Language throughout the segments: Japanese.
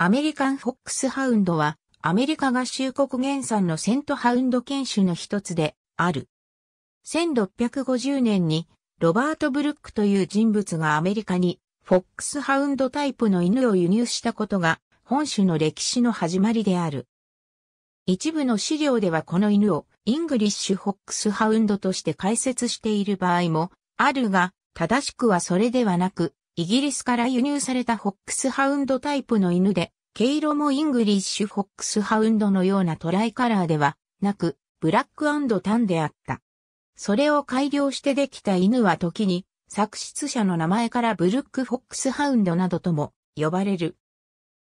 アメリカンフォックスハウンドは、アメリカ合衆国原産のセントハウンド犬種の一つである。1650年に、ロバート・ブルックという人物がアメリカに、フォックスハウンドタイプの犬を輸入したことが、本種の歴史の始まりである。一部の資料ではこの犬を、イングリッシュ・フォックスハウンドとして解説している場合も、あるが、正しくはそれではなく、イギリスから輸入されたフォックスハウンドタイプの犬で、毛色もイングリッシュフォックスハウンドのようなトライカラーではなく、ブラックタンであった。それを改良してできた犬は時に、作出者の名前からブルックフォックスハウンドなどとも呼ばれる。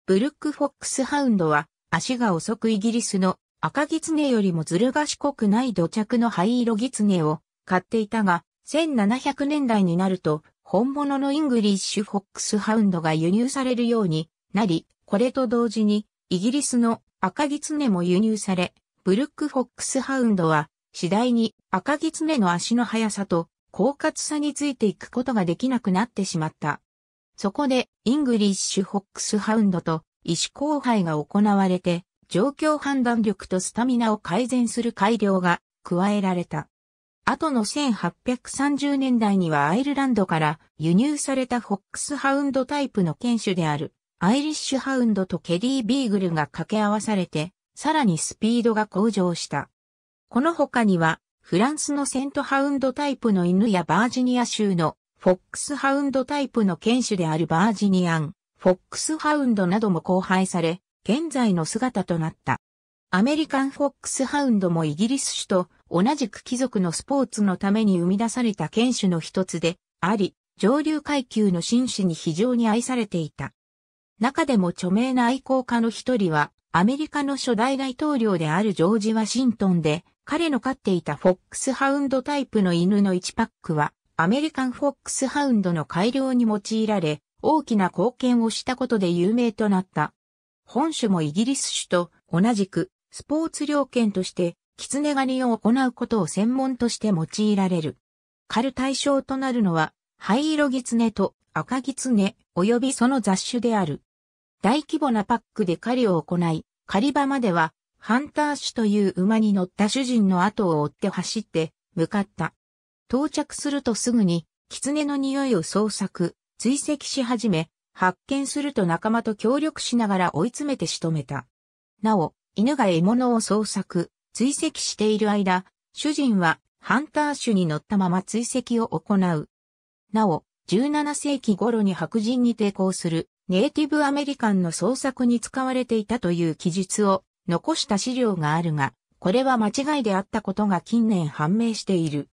ブルックフォックスハウンドは足が遅くイギリスの赤狐よりもずる賢くない土着の灰色狐を買っていたが、1700年代になると本物のイングリッシュフォックスハウンドが輸入されるようになり、これと同時にイギリスの赤ギツネも輸入され、ブルックフォックスハウンドは次第に赤ギツネの足の速さと狡猾さについていくことができなくなってしまった。そこでイングリッシュフォックスハウンドと意思交配が行われて、状況判断力とスタミナを改善する改良が加えられた。後の1830年代にはアイルランドから輸入されたフォックスハウンドタイプの犬種であるアイリッシュハウンドとケィービーグルが掛け合わされて、さらにスピードが向上した。この他には、フランスのセントハウンドタイプの犬やバージニア州のフォックスハウンドタイプの犬種であるバージニアン、フォックスハウンドなども交配され、現在の姿となった。アメリカンフォックスハウンドもイギリス種と同じく貴族のスポーツのために生み出された犬種の一つであり、上流階級の紳士に非常に愛されていた。中でも著名な愛好家の一人は、アメリカの初代大統領であるジョージ・ワシントンで、彼の飼っていたフォックスハウンドタイプの犬の1パックは、アメリカンフォックスハウンドの改良に用いられ、大きな貢献をしたことで有名となった。本種もイギリス種と同じくスポーツ猟犬として、狐狩りを行うことを専門として用いられる。狩る対象となるのは、灰色狐と赤狐及びその雑種である。大規模なパックで狩りを行い、狩り場までは、ハンター種という馬に乗った主人の後を追って走って、向かった。到着するとすぐに、狐の匂いを捜索、追跡し始め、発見すると仲間と協力しながら追い詰めて仕留めた。なお、犬が獲物を捜索、追跡している間、主人はハンター種に乗ったまま追跡を行う。なお、17世紀頃に白人に抵抗するネイティブアメリカンの捜索に使われていたという記述を残した資料があるが、これは間違いであったことが近年判明している。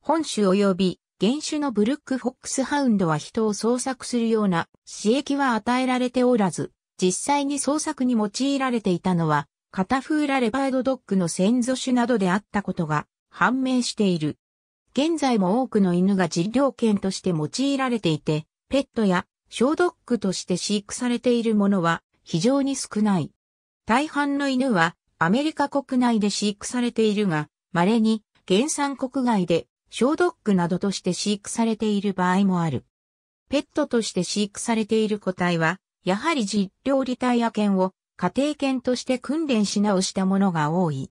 本種及び原種のブルックフォックスハウンドは人を捜索するような刺激は与えられておらず、実際に創作に用いられていたのは、カタフーラレバードドッグの先祖種などであったことが判明している。現在も多くの犬が実療犬として用いられていて、ペットや小ドッグとして飼育されているものは非常に少ない。大半の犬はアメリカ国内で飼育されているが、稀に原産国外で小ドッグなどとして飼育されている場合もある。ペットとして飼育されている個体はやはり実料リタイア犬を家庭犬として訓練し直したものが多い。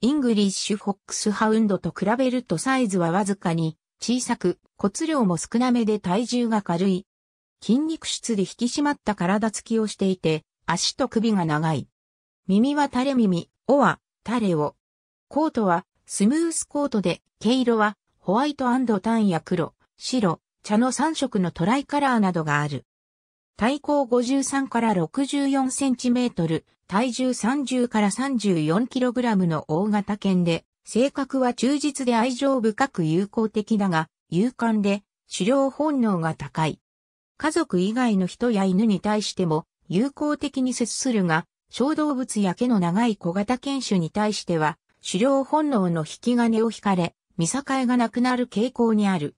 イングリッシュフォックスハウンドと比べるとサイズはわずかに小さく骨量も少なめで体重が軽い。筋肉質で引き締まった体つきをしていて足と首が長い。耳は垂れ耳、尾は垂れ尾。コートはスムースコートで毛色はホワイトタンや黒、白、茶の3色のトライカラーなどがある。体高53から64センチメートル、体重30から34キログラムの大型犬で、性格は忠実で愛情深く友好的だが、勇敢で、狩猟本能が高い。家族以外の人や犬に対しても、友好的に接するが、小動物や毛の長い小型犬種に対しては、狩猟本能の引き金を引かれ、見境がなくなる傾向にある。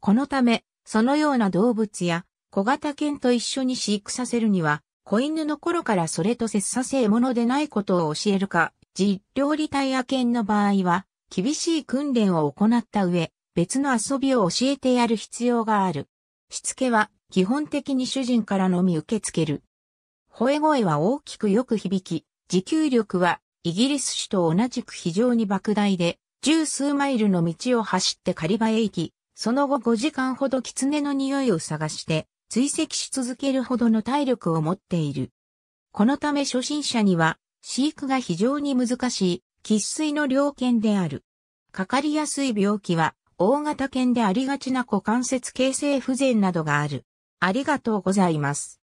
このため、そのような動物や小型犬と一緒に飼育させるには、子犬の頃からそれと切させものでないことを教えるか、実料理タイヤ犬の場合は、厳しい訓練を行った上、別の遊びを教えてやる必要がある。しつけは、基本的に主人からのみ受け付ける。吠え声は大きくよく響き、持久力は、イギリス種と同じく非常に莫大で、十数マイルの道を走って狩場へ行き、その後5時間ほど狐の匂いを探して、追跡し続けるほどの体力を持っている。このため初心者には飼育が非常に難しい喫水の良犬である。かかりやすい病気は大型犬でありがちな股関節形成不全などがある。ありがとうございます。